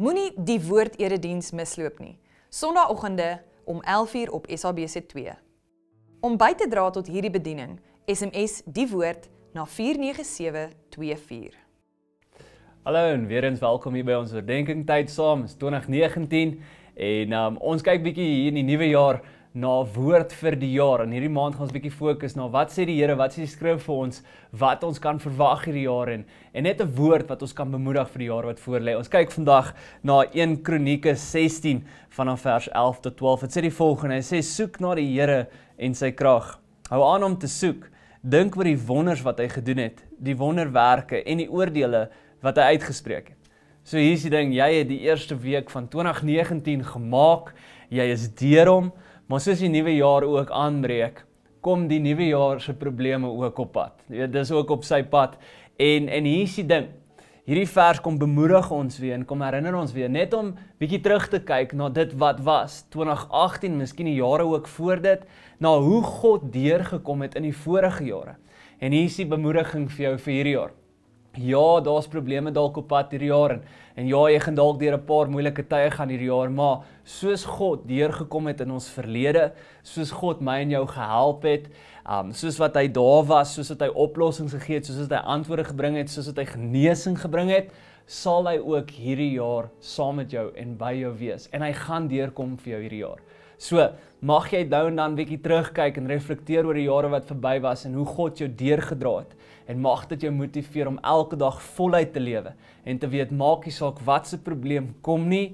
Moenie die woord erediens misloop nie. Sondagoggende om 11:00 op SABC2. Om by te dra tot hierdie bediening, SMS die woord na 49724. Hallo en weer eens welkom hier by ons herdenkingtyd saam. Dit is 2019 en um, ons kyk bietjie hier in die nuwe jaar na woord vir die jaar. In hierdie maand gaan ons 'n bietjie fokus na wat sê die Here, wat sê die skrif vir ons, wat ons kan verwag hierdie jaar en en net 'n woord wat ons kan bemoedig vir die jaar wat voorlê. Ons kyk vandag na 1 Kronieke 16 vanaf vers 11 tot 12. Dit sê die volgende: Hy sê soek na die Here en sy krag. Hou aan om te soek. Dink oor die wonders wat hy gedoen het, die wonderwerke en die oordeele wat hy uitgespreek het. So hier is die ding, jy het die eerste week van 2019 gemaak. Jy is deur hom Maar soos die nuwe jaar ook aanbreek, kom die nuwe jaar se probleme ook op pad. Jy weet, dis ook op sy pad. En en hier is die ding. Hierdie vers kom bemoedig ons weer en kom herinner ons weer net om bietjie terug te kyk na dit wat was 2018, miskien die jare ook voor dit, na hoe God deurgekom het in die vorige jare. En hier is die bemoediging vir jou vir hierdie jaar. Ja, daar's probleme dalk op pad hierdie jaar en en ja, jy gaan dalk deur 'n paar moeilike tye gaan hierdie jaar, maar soos God deurgekom het in ons verlede, soos God my en jou gehelp het, um soos wat hy daar was, soos wat hy oplossings gegee het, soos wat hy antwoorde gebring het, soos wat hy genesing gebring het, sal hy ook hierdie jaar saam met jou en by jou wees en hy gaan deurkom vir jou hierdie jaar. So mag jy nou en dan 'n bietjie terugkyk en reflekteer oor die jare wat verby was en hoe God jou deurgedra het en mag dit jou motiveer om elke dag voluit te lewe en te weet maakie saak wat se probleem kom nie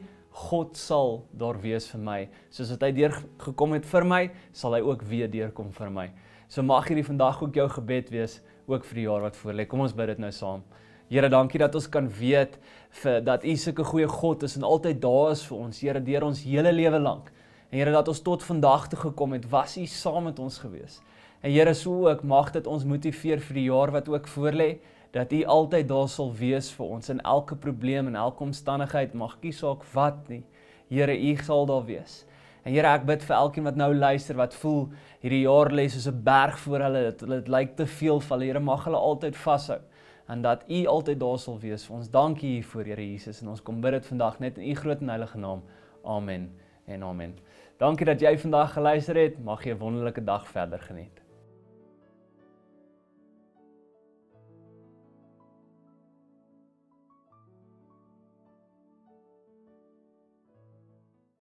God sal daar wees vir my soos wat hy deur gekom het vir my sal hy ook weer deurkom vir my so mag hierdie vandag ook jou gebed wees ook vir die jaar wat voor lê kom ons bid dit nou saam Here dankie dat ons kan weet vir dat U sulke goeie God is en altyd daar is vir ons Here deur ons hele lewe lank En Here dat ons tot vandag toe gekom het, was U saam met ons gewees. En Here, so ook mag dit ons motiveer vir die jaar wat ook voorlê dat U altyd daar sal wees vir ons in elke probleem en elke omstandigheid, mag kies ook wat nie. Here, U sal daar wees. En Here, ek bid vir elkeen wat nou luister wat voel hierdie jaar lê soos 'n berg voor hulle, dit dit lyk te veel vir hulle. Here, mag hulle altyd vashou en dat U altyd daar sal wees. Ons dankie U voor Here Jesus en ons kom bid dit vandag net in U groot en heilige naam. Amen en amen. Dankie dat jy vandag geluister het. Mag jy 'n wonderlike dag verder geniet.